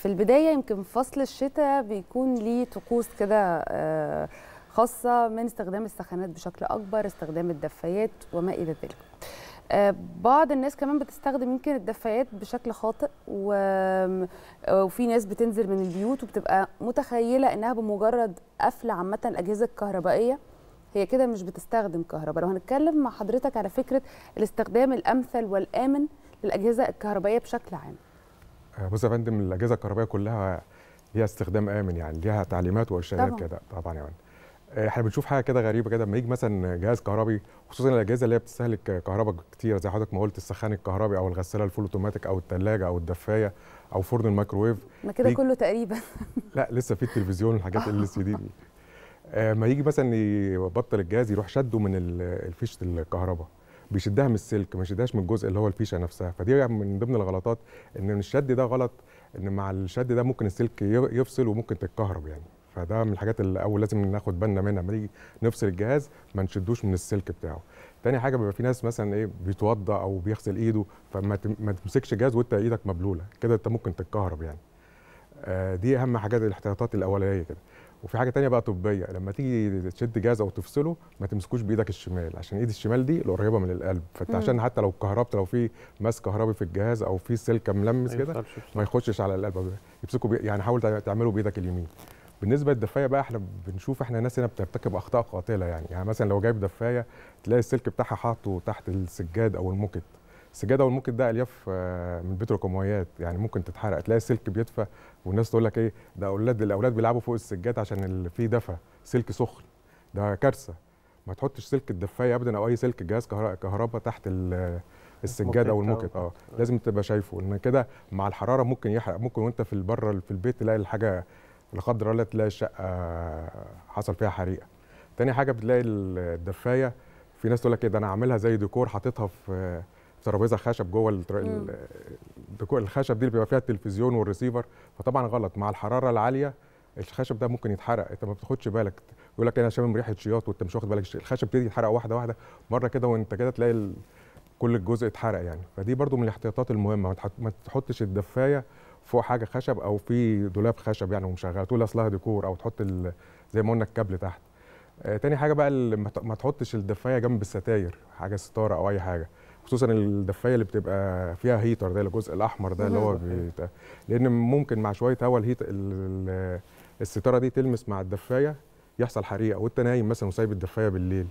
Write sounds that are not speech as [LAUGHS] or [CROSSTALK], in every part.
في البدايه يمكن فصل الشتاء بيكون ليه طقوس كده آه، خاصه من استخدام السخانات بشكل اكبر استخدام الدفايات وما الى ذلك آه، بعض الناس كمان بتستخدم يمكن الدفايات بشكل خاطئ و... آه، وفي ناس بتنزل من البيوت وبتبقى متخيله انها بمجرد قفل عامه الاجهزه الكهربائيه هي كده مش بتستخدم كهرباء لو هنتكلم مع حضرتك على فكره الاستخدام الامثل والامن للاجهزه الكهربائيه بشكل عام آه، بص يا فندم الاجهزه الكهربائيه كلها ليها استخدام امن يعني ليها تعليمات وارشادات كده طبعا يا يعني. آه، فندم احنا بنشوف حاجه كده غريبه كده لما يجي مثلا جهاز كهربي خصوصا الاجهزه اللي هي بتستهلك كهرباء كتير زي حضرتك ما قلت السخان الكهربي او الغساله الفول اوتوماتيك او الثلاجه او الدفايه او فرن الميكروويف ما كده كله تقريبا [LAUGHS] لا لسه في التلفزيون والحاجات ال سي دي دي آه، ما يجي مثلا يبطل الجهاز يروح شده من الفيشه الكهرباء بيشدها من السلك ما يشدهاش من الجزء اللي هو الفيشه نفسها فدي يعني من ضمن الغلطات ان الشد ده غلط ان مع الشد ده ممكن السلك يفصل وممكن تتكهرب يعني فده من الحاجات اللي اول لازم ناخد بالنا منها لما نيجي نفصل الجهاز ما نشدوش من السلك بتاعه تاني حاجه بيبقى في ناس مثلا ايه بيتوضا او بيغسل ايده فما تمسكش جهاز وانت ايدك مبلوله كده انت ممكن تتكهرب يعني آه، دي اهم حاجات الاحتياطات الاوليه كده وفي حاجه تانية بقى طبيه لما تيجي تشد جهاز او تفصله ما تمسكوش بايدك الشمال عشان ايد الشمال دي القريبه من القلب فانت عشان حتى لو اتكهربت لو في ماس كهربي في الجهاز او في سلك ملمس كده ما يخشش على القلب يمسكوا يعني حاول تعمله بايدك اليمين بالنسبه للدفايه بقى احنا بنشوف احنا ناس هنا بترتكب اخطاء قاتله يعني يعني مثلا لو جايب دفايه تلاقي السلك بتاعها حاطه تحت السجاد او الموكت السجاده والممكن ده الياف آه، من بتروكيماويات يعني ممكن تتحرق تلاقي السلك بيدفى والناس تقول لك ايه ده اولاد الاولاد بيلعبوا فوق السجاد عشان اللي فيه دفى سلك سخن ده كارثه ما تحطش سلك الدفايه ابدا او اي سلك جهاز كهرباء تحت السجاده او الموكت اه أيوة. لازم تبقى شايفه ان كده مع الحراره ممكن يحرق ممكن وانت في بره في البيت تلاقي الحاجه لا قدر الله تلاقي الشقه حصل فيها حريقه تاني حاجه بتلاقي الدفايه في ناس تقول لك ايه ده انا عاملها زي ديكور حاططها في ترابيزه خشب جوه الديكور الخشب دي اللي بيبقى فيها التلفزيون والريسيفر فطبعا غلط مع الحراره العاليه الخشب ده ممكن يتحرق انت ما بتاخدش بالك يقول لك انا شامم ريحه شياط وانت مش واخد بالك الخشب بتدي يتحرق واحده واحده مره كده وانت كده تلاقي ال... كل الجزء اتحرق يعني فدي برده من الاحتياطات المهمه ما تحطش الدفايه فوق حاجه خشب او في دولاب خشب يعني ومشغله تقول اصلها ديكور او تحط ال... زي ما قلنا الكابل تحت آه تاني حاجه بقى ما تحطش الدفايه جنب الستاير حاجه ستاره او اي حاجه خصوصا الدفايه اللي بتبقى فيها هيتر ده الجزء الاحمر ده اللي هو بيت... لان ممكن مع شويه هواء الهيت ال... الستاره دي تلمس مع الدفايه يحصل حريقه وانت نايم مثلا وسايب الدفايه بالليل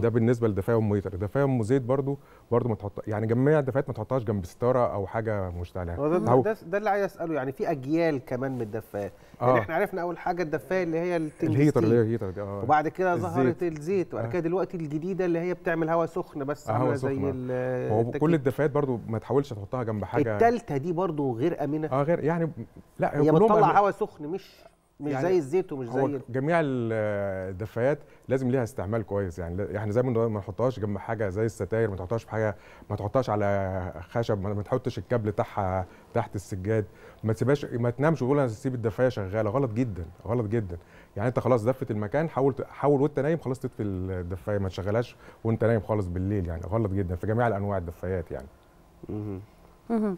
ده بالنسبه للدفايه ام ميتر الدفايه ام زيت برضو برضو ما تحط يعني جميع الدفايات ما تحطهاش جنب ستاره او حاجه مشتعله ده, ده, ده اللي عايز اساله يعني في اجيال كمان من الدفايات آه. يعني احنا عرفنا اول حاجه الدفايه اللي هي الهيتر اللي هي الهيتر دي اه وبعد كده ظهرت الزيت وبعد آه. كده دلوقتي الجديده اللي هي بتعمل هواء سخن بس آه، عامله زي آه. هو كل الدفايات برضو ما تحاولش تحطها جنب حاجه الثالثه دي برضو غير امنه اه غير يعني لا هي بتطلع هواء سخن مش مش يعني زي الزيت ومش زي جميع الدفايات لازم ليها استعمال كويس يعني احنا زي ما ما نحطهاش جنب حاجه زي الستاير ما تحطهاش في حاجه ما تحطهاش على خشب ما تحطش الكابل تحتها تحت السجاد ما تسيبهاش ما تنامش وتقول انا سيب الدفايه شغاله غلط جدا غلط جدا يعني انت خلاص دفت المكان حاول حاول وانت نايم خلاص تطفي الدفايه ما تشغلهاش وانت نايم خالص بالليل يعني غلط جدا في جميع الانواع الدفايات يعني